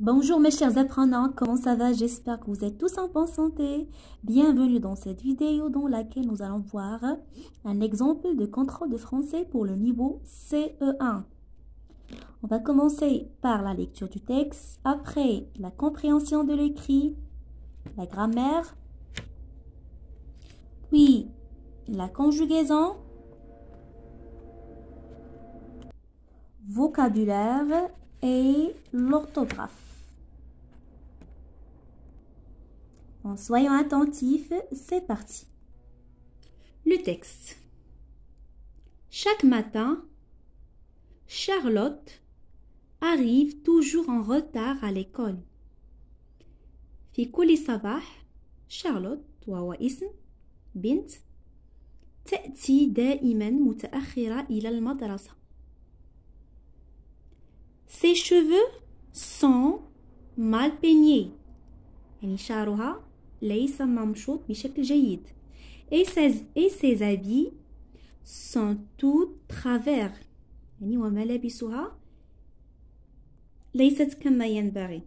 Bonjour mes chers apprenants, comment ça va J'espère que vous êtes tous en bonne santé. Bienvenue dans cette vidéo dans laquelle nous allons voir un exemple de contrôle de français pour le niveau CE1. On va commencer par la lecture du texte, après la compréhension de l'écrit, la grammaire, puis la conjugaison, vocabulaire et l'orthographe. En soyons attentifs, c'est parti. Le texte. Chaque matin, Charlotte arrive toujours en retard à l'école. في كل صباح شارلوت وهو اسم بنت تأتي دائما متأخرة إلى المدرسة ses cheveux sont mal peignés يعني شعرها ليس ممشوط بشكل جيد et ses, et ses habits sont tout travers يعني وملابسها ليست كما ينبغي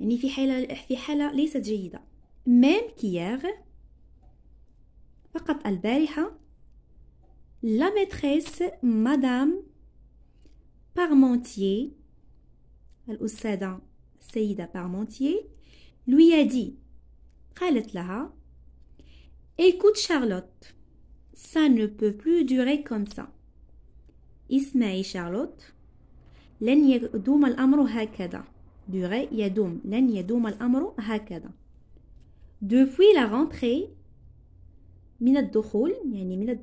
يعني في حالة في حالة ليست جيدة Même qu'hier, فقط البارحة la maîtresse, madame, Parmentier, l'Oussada Seyda Parmentier, lui a dit Écoute Charlotte, ça ne peut plus durer comme ça. Ismaï Charlotte, لن يدوم الأمر هكذا durer يدوم لن يدوم الأمر هكذا depuis la rentrée من الدخول يعني من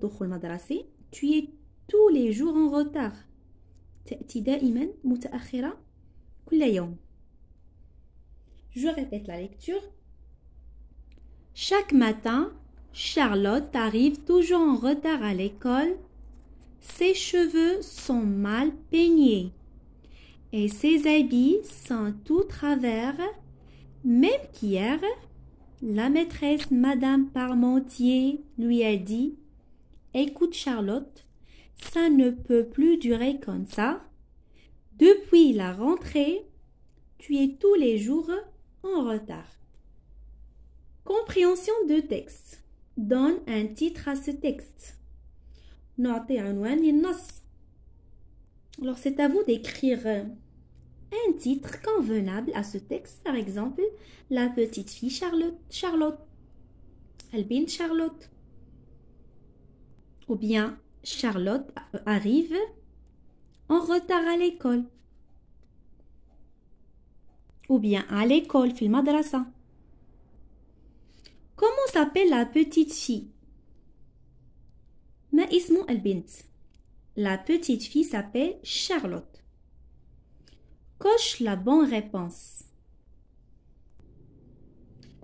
tu es tous les jours en retard je répète la lecture. Chaque matin, Charlotte arrive toujours en retard à l'école. Ses cheveux sont mal peignés et ses habits sont tout travers. Même qu'hier, la maîtresse Madame Parmentier lui a dit Écoute Charlotte, ça ne peut plus durer comme ça. Depuis la rentrée, tu es tous les jours en retard. Compréhension de texte. Donne un titre à ce texte. Alors c'est à vous d'écrire un titre convenable à ce texte. Par exemple, la petite fille Charlotte. Charlotte. Albine Charlotte. Ou bien Charlotte arrive en retard à l'école. Ou bien à l'école, fil madrasa. Comment s'appelle la petite fille Ma ismo La petite fille s'appelle Charlotte. Coche la bonne réponse.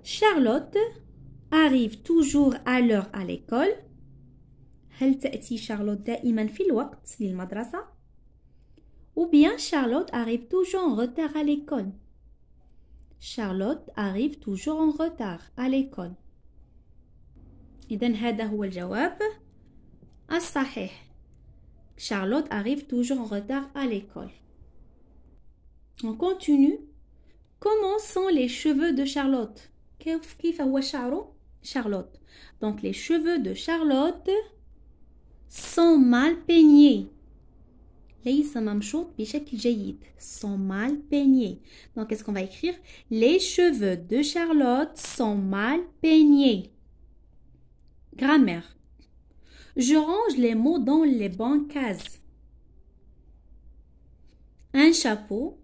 Charlotte arrive toujours à l'heure à l'école هل Ou bien Charlotte arrive toujours en retard à l'école. Charlotte arrive toujours en retard à l'école. Charlotte arrive toujours en retard à l'école. On continue. Comment sont les cheveux de Charlotte? كيف huwa Charlotte. Donc les cheveux de Charlotte sont mal peignés. ليس ممشوط بشكل جيد sont mal peignés donc qu'est-ce qu'on va écrire les cheveux de Charlotte sont mal peignés grammaire je range les mots dans les bonnes cases un chapeau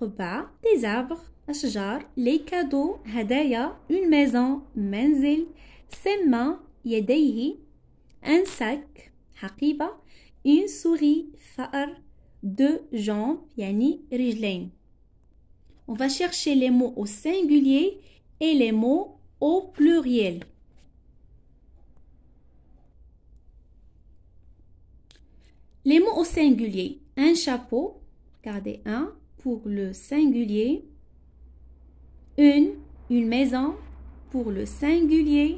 repas des arbres أشجار les cadeaux une maison منزل mains. يديه un sac حقيبة une souris فأر deux jambes يعني On va chercher les mots au singulier et les mots au pluriel. Les mots au singulier. Un chapeau, gardez un pour le singulier. Une, une maison pour le singulier.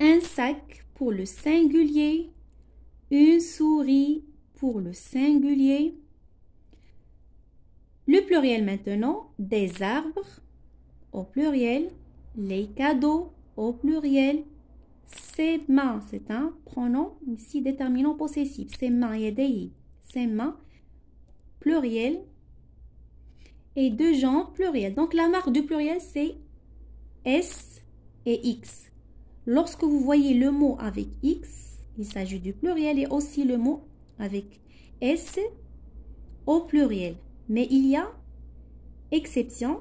Un sac pour le singulier, une souris pour le singulier. Le pluriel maintenant, des arbres au pluriel, les cadeaux au pluriel, c'est mains, c'est un pronom ici déterminant possessif, ses mains i. c'est mains, pluriel, et deux genres. pluriel. Donc la marque du pluriel c'est S et X. Lorsque vous voyez le mot avec X, il s'agit du pluriel et aussi le mot avec S au pluriel. Mais il y a exceptions,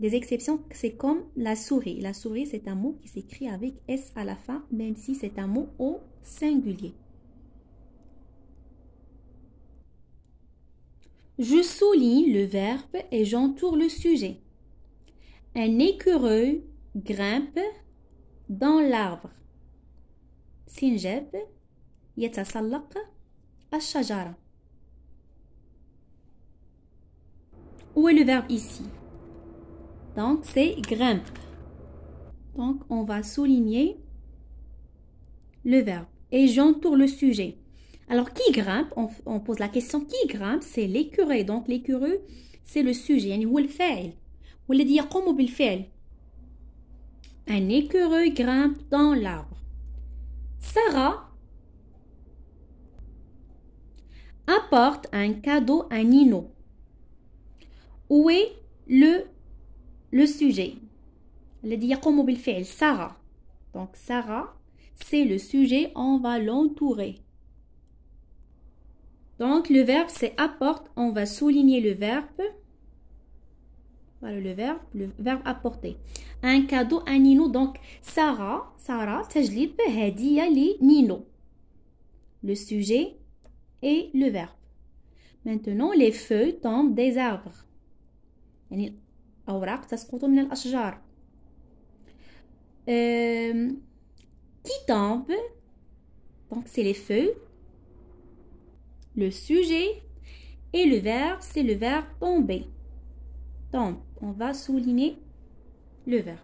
Des exceptions, c'est comme la souris. La souris, c'est un mot qui s'écrit avec S à la fin, même si c'est un mot au singulier. Je souligne le verbe et j'entoure le sujet. Un écureuil grimpe dans l'arbre. Sinjeb. يتسلق الشجرة. Où est le verbe ici Donc c'est grimpe. Donc on va souligner le verbe et j'entoure le sujet. Alors qui grimpe on, pose la question qui grimpe C'est l'écureuil. Donc l'écureuil c'est le sujet. يعني هو الفاعل. والذي يقوم بالفعل un écureuil grimpe dans l'arbre. Sarah apporte un cadeau à Nino. Où est le, le sujet Sarah. Donc Sarah, c'est le sujet, on va l'entourer. Donc le verbe c'est apporte, on va souligner le verbe le verbe, le apporter. Un cadeau à Nino. Donc, Sarah, Sarah, tajlib, hadiya Nino. Le sujet et le verbe. Maintenant, les feuilles tombent des arbres. Euh, qui tombe Donc, c'est les feuilles. Le sujet et le verbe, c'est le verbe tomber. Tombe on va souligner le verbe.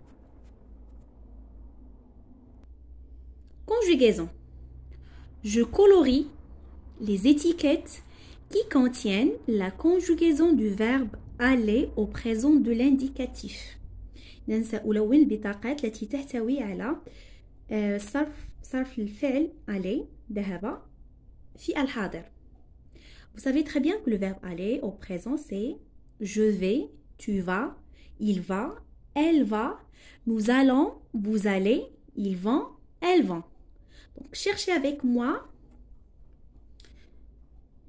Conjugaison. Je colorie les étiquettes qui contiennent la conjugaison du verbe aller au présent de l'indicatif. Euh, aller Vous savez très bien que le verbe aller au présent c'est je vais, tu vas, il va, elle va, nous allons, vous allez, ils vont, elles vont. Donc cherchez avec moi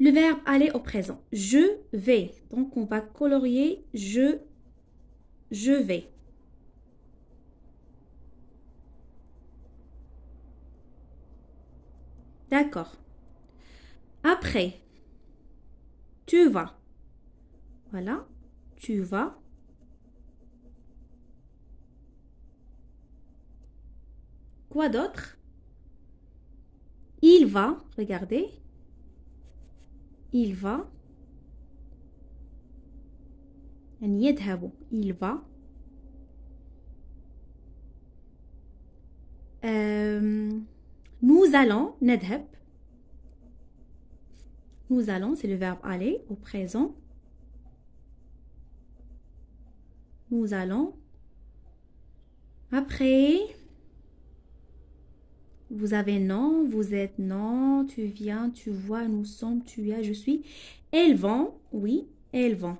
le verbe aller au présent. Je vais. Donc on va colorier je je vais. D'accord. Après, tu vas. Voilà, tu vas Quoi d'autre Il va, regardez. Il va. Il va. Euh, nous allons, Nous allons, c'est le verbe aller au présent. nous allons. Après, vous avez non, vous êtes non, tu viens, tu vois, nous sommes, tu es. je suis. Elles vont, oui, elles vont.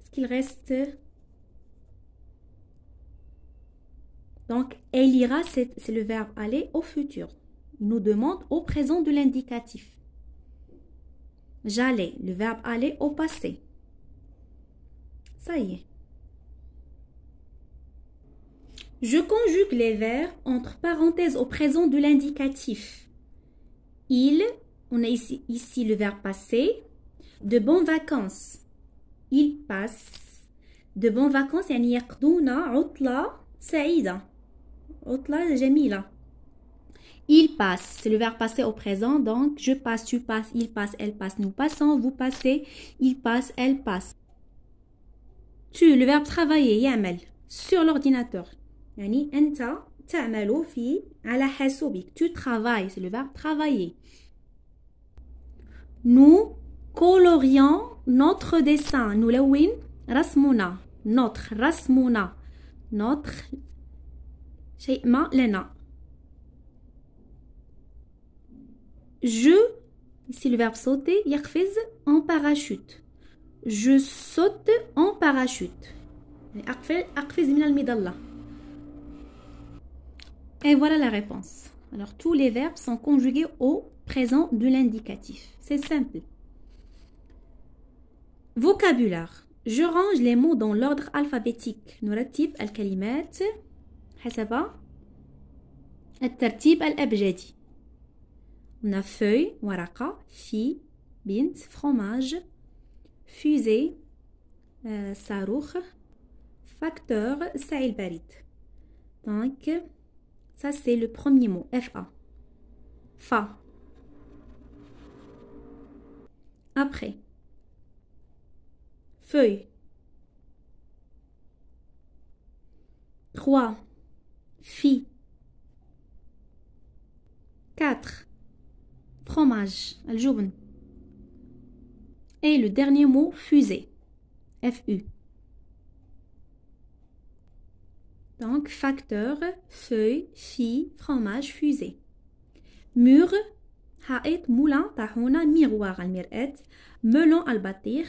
Est-ce qu'il reste Donc, elle ira, c'est le verbe aller au futur nous demande au présent de l'indicatif. J'allais, le verbe aller au passé. Ça y est. Je conjugue les verbes entre parenthèses au présent de l'indicatif. Il, on a ici, ici le verbe passer. De bonnes vacances. Il passe. De bonnes vacances, يعني يقضون outla, j'ai mis là. Il passe. C'est le verbe passer au présent. Donc, je passe, tu passes, il passe, elle passe, nous passons, vous passez, il passe, elle passe. Tu, le verbe travailler, yamel, sur l'ordinateur. يعني enta, في Tu travailles, c'est le verbe travailler. Nous colorions notre dessin. nous nous Rasmuna, Notre Rasmuna, Notre chez ma Lena. Je, ici le verbe sauter, yakfiz en parachute. Je saute en parachute. Et voilà la réponse. Alors tous les verbes sont conjugués au présent de l'indicatif. C'est simple. Vocabulaire. Je range les mots dans l'ordre alphabétique. Hasaba. الكلمات tartib al abjadi on a feuille, waraka, fille, bint, fromage, fusée, euh, saroukh, facteur, saïl, Donc, ça c'est le premier mot, fa. Fa. Après, feuille. Trois. Fi. Quatre fromage, al jour, Et le dernier mot, fusée, F-U. Donc, facteur, feuille, fille, fromage, fusée. Mur, ha'et, moulin, tahona, miroir, al melon, al-batir,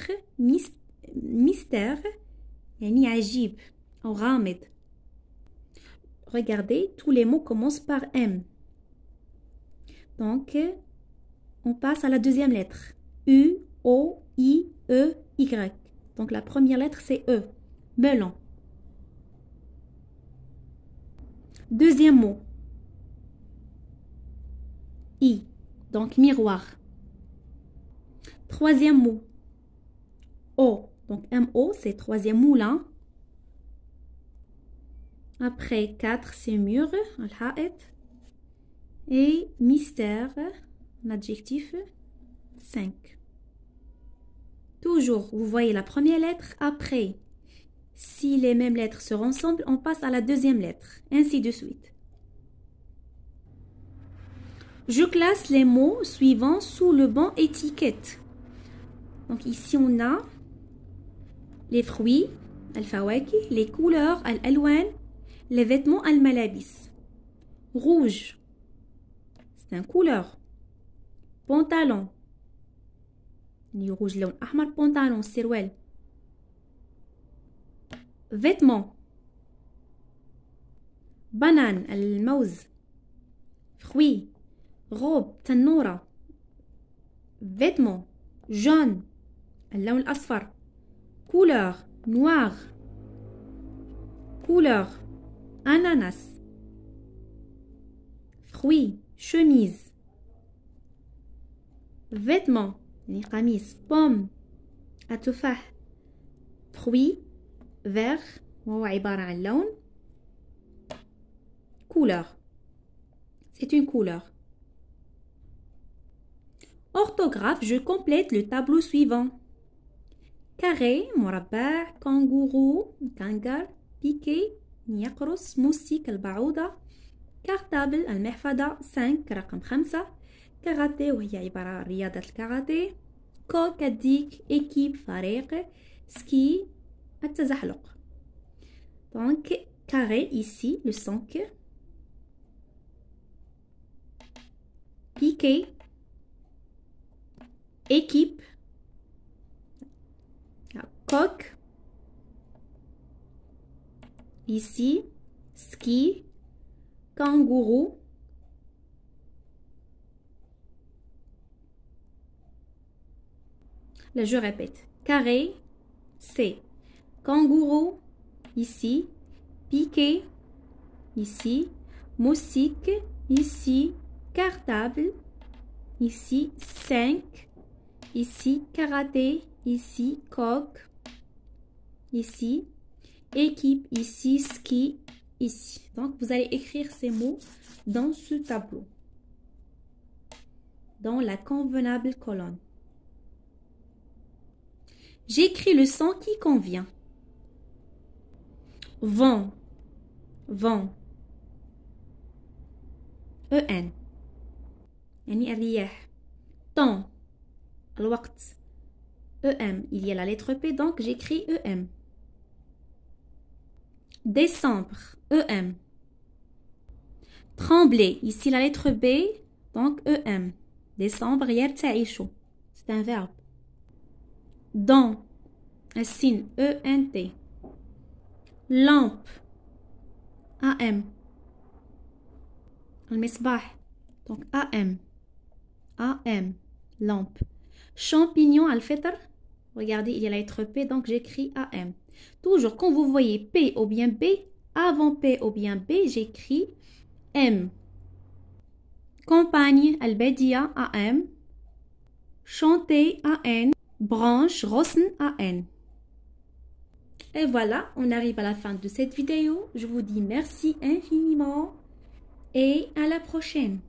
mystère, yani ajib, ou Regardez, tous les mots commencent par M. Donc, on passe à la deuxième lettre. U, O, I, E, Y. Donc la première lettre, c'est E. Melon. Deuxième mot. I. Donc miroir. Troisième mot. O. Donc O, c'est troisième moulin. Après quatre, c'est mur, al Et mystère l'adjectif 5. Toujours, vous voyez la première lettre après. Si les mêmes lettres se ressemblent, on passe à la deuxième lettre, ainsi de suite. Je classe les mots suivants sous le banc étiquette. Donc ici, on a les fruits, al les couleurs, al les vêtements, al-malabis. Rouge, c'est un couleur. بنطلون نيوغوج لون احمر بونطالون سروال فيتمون بنان الموز خوي غوب تنورة فيتمون جون اللون الأصفر كولور نواغ كولور أناناس خوي شميز vêtement يعني قميص بوم التفاح fruit vert وهو عبارة عن لون couleur c'est une couleur orthographe je complète le tableau suivant carré مربع كانغورو كانجر بيكي يقرص موسيك البعوضة كارتابل المحفظة 5 رقم 5 Karaté, oui, il y a karate peu de karaté. Cook a dit qu'équipe faisait des Donc, carré ici, le son que... Piqué. Équipe. Kok. Ici, ski. Kangourou. Là, je répète. Carré, c'est kangourou, ici. Piqué, ici. Moussique, ici. Cartable, ici. Cinq, ici. Karaté, ici. Coq, ici. Équipe, ici. Ski, ici. Donc, vous allez écrire ces mots dans ce tableau, dans la convenable colonne. J'écris le son qui convient. Vent, vent. E n. الرياح. Temps, E-M. il y a la lettre P donc j'écris E-M. Décembre, E-M. Trembler, ici la lettre B, donc E-M. Décembre, chaud. C'est un verbe. Dans, un signe E-N-T. Lampe, A-M. Le donc A-M. A-M, lampe. Champignon al regardez, il y a la lettre P, donc j'écris A-M. Toujours, quand vous voyez P ou bien P avant P ou bien P j'écris M. Compagne, al A-M. Chanter, A-N branche Rosen AN. Et voilà, on arrive à la fin de cette vidéo. Je vous dis merci infiniment et à la prochaine.